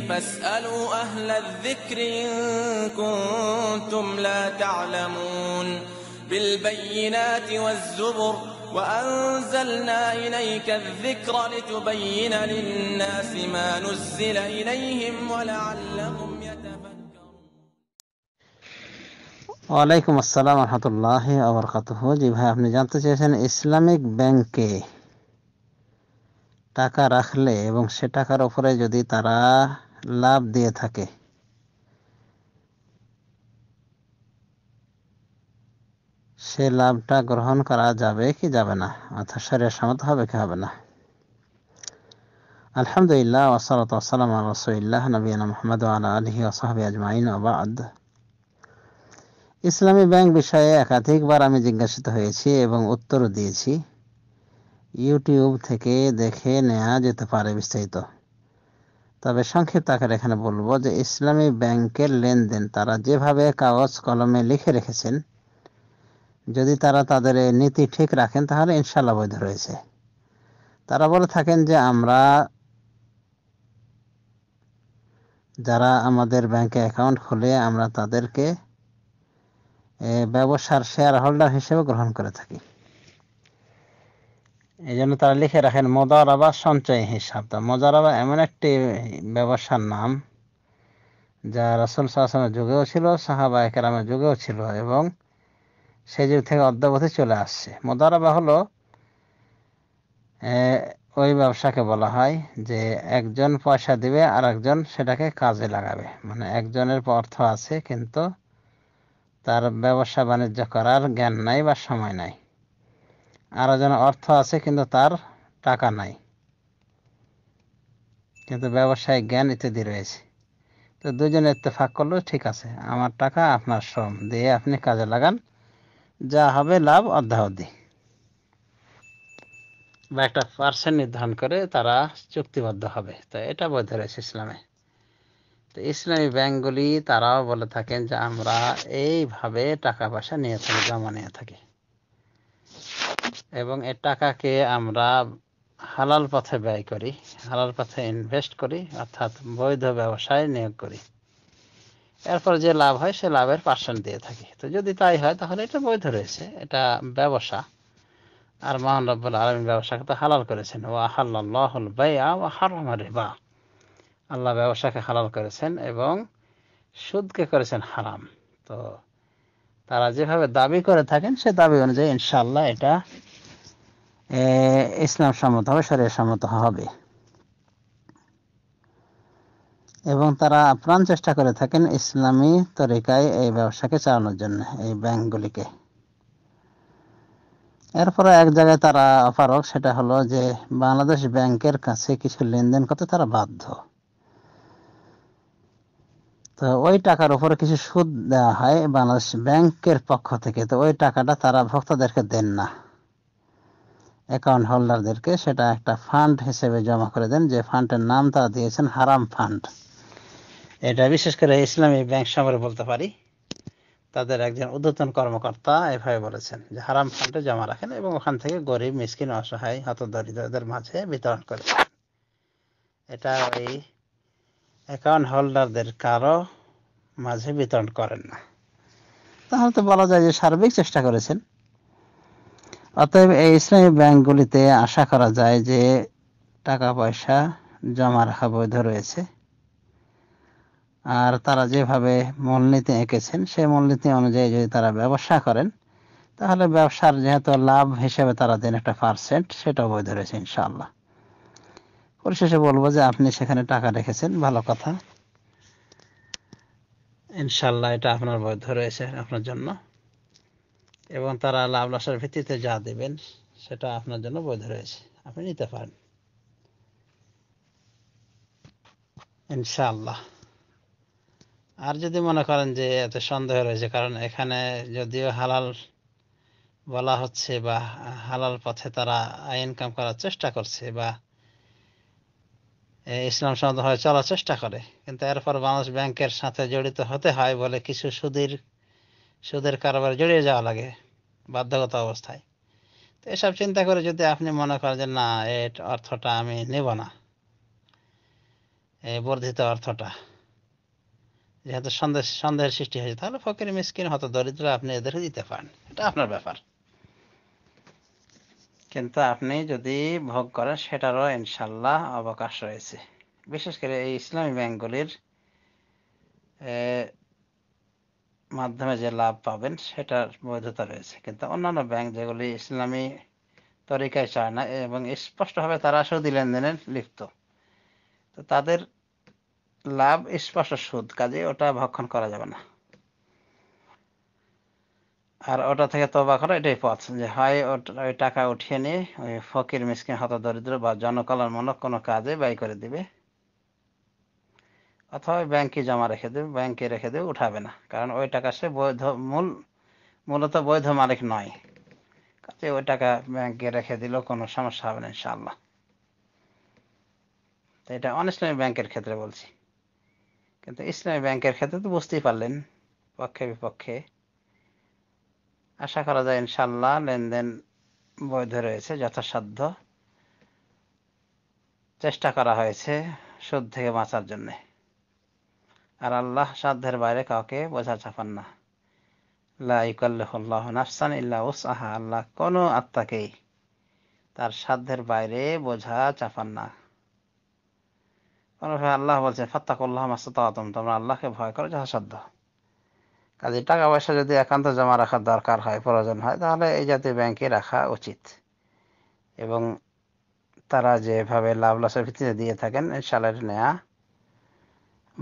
فاسألوا أهل الذكر إن كنتم لا تعلمون بالبينات والزبر وأنزلنا إليك الذكر لتبين للناس ما نزل إليهم ولعلهم يتفكرون وعليكم السلام ورحمة الله وبركاته ভাই أبن জানতে চেয়েছেন إسلاميك بنكي টাকা রাখলে এবং সে টাকার উপরে যদি তারা লাভ দিয়ে থাকে সে লাভটা গ্রহণ করা যাবে কি যাবে না অর্থাৎ শরীর সম্মত হবে কি হবে না আলহামদুলিল্লাহ ওসলাত ওসালাম রসুল্লাহ নবীন মোহাম্মদ আলা আলহি ওসাহাবি আজমাইন আবাদ ইসলামী ব্যাংক বিষয়ে একাধিকবার আমি জিজ্ঞাসিত হয়েছি এবং উত্তরও দিয়েছি ইউটিউব থেকে দেখে নেওয়া যেতে পারে বিস্তারিত তবে সংক্ষিপ্ত আকারে এখানে বলবো যে ইসলামী ব্যাংকের লেনদেন তারা যেভাবে কাগজ কলমে লিখে রেখেছেন যদি তারা তাদের নীতি ঠিক রাখেন তাহলে ইনশাল্লাহ বৈধ রয়েছে তারা বলে থাকেন যে আমরা যারা আমাদের ব্যাংকে অ্যাকাউন্ট খুলে আমরা তাদেরকে ব্যবসার শেয়ার হোল্ডার হিসেবে গ্রহণ করে থাকি এই জন্য তারা লিখে রাখেন মোদারাবা সঞ্চয় হিসাব তো মোজারাবা এমন একটি ব্যবসার নাম যা রাসুল সাহাশামের যুগেও ছিল সাহাবা একরামের যুগেও ছিল এবং সেই যুগ থেকে অদ্যাবধি চলে আসছে মোদারাবা হলো ওই ব্যবসাকে বলা হয় যে একজন পয়সা দিবে আর একজন সেটাকে কাজে লাগাবে মানে একজনের অর্থ আছে কিন্তু তার ব্যবসা বাণিজ্য করার জ্ঞান নাই বা সময় নাই আর যেন অর্থ আছে কিন্তু তার টাকা নাই কিন্তু ব্যবসায়িক জ্ঞান ইত্যাদি রয়েছে তো দুজনে ইত্তেফাক করলো ঠিক আছে আমার টাকা আপনার শ্রম দিয়ে আপনি কাজে লাগান যা হবে লাভ অধ্যাবধি বা একটা পার্সেন্ট নির্ধারণ করে তারা চুক্তিবদ্ধ হবে তো এটা বৈধ রয়েছে ইসলামে তো ইসলামী ব্যাংকগুলি তারাও বলে থাকেন যে আমরা এইভাবে টাকা পয়সা নিয়ে থাকি জমা নিয়ে থাকি এবং এ টাকাকে আমরা হালাল পথে ব্যয় করি হালাল পথে ইনভেস্ট করি অর্থাৎ বৈধ ব্যবসায় নিয়োগ করি এরপর যে লাভ হয় সে লাভের পার্সেন্ট দিয়ে থাকি তো যদি তাই হয় তাহলে এটা বৈধ রয়েছে এটা ব্যবসা আর মহান রব্বুল আলমী ব্যবসাকে তো হালাল করেছেন ও আহাল্লাহুল বেয়া ও হারাম বা আল্লাহ ব্যবসাকে হালাল করেছেন এবং সুদকে করেছেন হারাম তো তারা যেভাবে দাবি করে থাকেন সে দাবি অনুযায়ী ইনশাল্লাহ এটা ইসলাম সম্মত হবে শরীর সম্মত হবে এবং তারা প্রাণ চেষ্টা করে থাকেন ইসলামী তরিকায় এই ব্যবসাকে চালানোর জন্য এই ব্যাংকগুলিকে এরপরে এক জায়গায় তারা অপারক সেটা হলো যে বাংলাদেশ ব্যাংকের কাছে কিছু লেনদেন করতে তারা বাধ্য তো ওই টাকার উপরে কিছু সুদ দেওয়া হয় বাংলাদেশ ব্যাংকের পক্ষ থেকে তো ওই টাকাটা তারা ভক্তদেরকে দেন না অ্যাকাউন্ট হোল্ডারদেরকে সেটা একটা ফান্ড হিসেবে জমা করে দেন যে ফান্ডের নাম তারা দিয়েছেন হারাম ফান্ড এটা বিশেষ করে ইসলামী ব্যাংক সম্পর্কে বলতে পারি তাদের একজন উদ্যতন কর্মকর্তা এভাবে বলেছেন যে হারাম ফান্ডে জমা রাখেন এবং ওখান থেকে গরিব মিসকিন অসহায় দরিদ্রদের মাঝে বিতরণ করে এটা ওই অ্যাকাউন্ট হোল্ডারদের কারো মাঝে বিতরণ করেন না তাহলে তো বলা যায় যে সার্বিক চেষ্টা করেছেন অতএব এই ইসলামী ব্যাংকগুলিতে আশা করা যায় যে টাকা পয়সা জমা রাখা বৈধ রয়েছে আর তারা যেভাবে মূলনীতি এঁকেছেন সেই মূলনীতি অনুযায়ী যদি তারা ব্যবসা করেন তাহলে ব্যবসার যেহেতু লাভ হিসেবে তারা দেন একটা পার্সেন্ট সেটাও বৈধ রয়েছে ইনশাল্লাহ পরিশেষে বলবো যে আপনি সেখানে টাকা রেখেছেন ভালো কথা ইনশাল্লাহ এটা আপনার বৈধ রয়েছে আপনার জন্য এবং তারা লাভ লসের ভিত্তিতে যা দেবেন সেটা আপনার জন্য বৈধ রয়েছে আপনি নিতে পারেন ইনশাআল্লাহ আর যদি মনে করেন যে এত সন্দেহ রয়েছে কারণ এখানে যদিও হালাল বলা হচ্ছে বা হালাল পথে তারা ইনকাম করার চেষ্টা করছে বা ইসলাম সন্দেহ চলার চেষ্টা করে কিন্তু এরপর মানুষ ব্যাংকের সাথে জড়িত হতে হয় বলে কিছু সুদের সুদের কারবার জড়িয়ে যাওয়া লাগে বাধ্যগত অবস্থায় তো এসব চিন্তা করে যদি আপনি মনে করেন যে না এই অর্থটা আমি নেব না এই বর্ধিত অর্থটা যেহেতু সন্দেহ সন্দেহের সৃষ্টি হয়েছে তাহলে ফকির মিসকিন হত দরিদ্র আপনি এদেরকে দিতে পারেন এটা আপনার ব্যাপার কিন্তু আপনি যদি ভোগ করেন সেটারও ইনশাল্লাহ অবকাশ রয়েছে বিশেষ করে এই ইসলামী ব্যাংকগুলির মাধ্যমে যে লাভ পাবেন সেটার বৈধতা রয়েছে কিন্তু অন্যান্য ব্যাংক যেগুলি ইসলামী তরিকায় চায় না এবং স্পষ্টভাবে তারা সুদি লেনদেনের লিপ্ত তো তাদের লাভ স্পষ্ট সুদ কাজে ওটা ভক্ষণ করা যাবে না আর ওটা থেকে তবা করা এটাই পথ যে হয় ওই টাকা উঠিয়ে নিয়ে ওই ফকির মিসকিন হত দরিদ্র বা জনকল্যাণমূলক কোনো কাজে ব্যয় করে দিবে অথবা ব্যাংকে জমা রেখে দেবে ব্যাংকে রেখে দেবে উঠাবে না কারণ ওই টাকা সে বৈধ মূল মূলত বৈধ মালিক নয় কাজে ওই টাকা ব্যাংকে রেখে দিলেও কোনো সমস্যা হবে না ইনশাআল্লাহ তো এটা অনিসলামী ব্যাংকের ক্ষেত্রে বলছি কিন্তু ইসলামী ব্যাংকের ক্ষেত্রে তো বুঝতেই পারলেন পক্ষে বিপক্ষে আশা করা যায় ইনশাল্লাহ লেনদেন বৈধ রয়েছে যথাসাধ্য চেষ্টা করা হয়েছে সুদ থেকে বাঁচার জন্যে আর আল্লাহ সাধ্যের বাইরে কাউকে বোঝা চাপান না লাইকাল্লাহ নাফসান ইল্লা উসাহা আল্লাহ কোনো আত্মাকেই তার সাধ্যের বাইরে বোঝা চাপান না কোনোভাবে আল্লাহ বলছে ফাত্তাকুল্লাহ মাসতাতম তোমরা আল্লাহকে ভয় করো যাহা সাধ্য কাজে টাকা পয়সা যদি একান্ত জমা রাখার দরকার হয় প্রয়োজন হয় তাহলে এই জাতীয় ব্যাংকে রাখা উচিত এবং তারা যেভাবে লাভ লসের ভিত্তিতে দিয়ে থাকেন এই ইনশাল্লাহ নেওয়া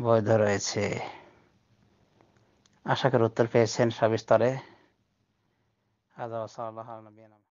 বৈধ রয়েছে আশা করি উত্তর পেয়েছেন সবিস্তারে আজ